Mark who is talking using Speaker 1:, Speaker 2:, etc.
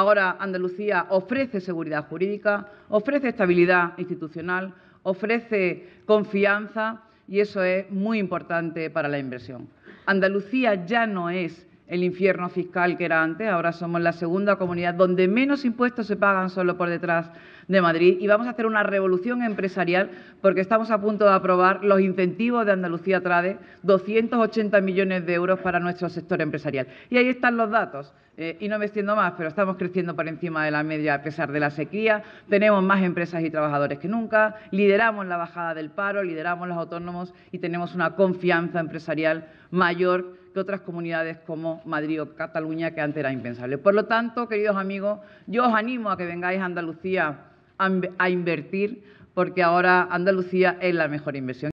Speaker 1: Ahora Andalucía ofrece seguridad jurídica, ofrece estabilidad institucional, ofrece confianza y eso es muy importante para la inversión. Andalucía ya no es el infierno fiscal que era antes. Ahora somos la segunda comunidad donde menos impuestos se pagan solo por detrás de Madrid. Y vamos a hacer una revolución empresarial porque estamos a punto de aprobar los incentivos de Andalucía Trade, 280 millones de euros para nuestro sector empresarial. Y ahí están los datos. Eh, y no me extiendo más, pero estamos creciendo por encima de la media a pesar de la sequía. Tenemos más empresas y trabajadores que nunca. Lideramos la bajada del paro, lideramos los autónomos y tenemos una confianza empresarial mayor que otras comunidades como Madrid o Cataluña, que antes era impensable. Por lo tanto, queridos amigos, yo os animo a que vengáis a Andalucía a, a invertir, porque ahora Andalucía es la mejor inversión.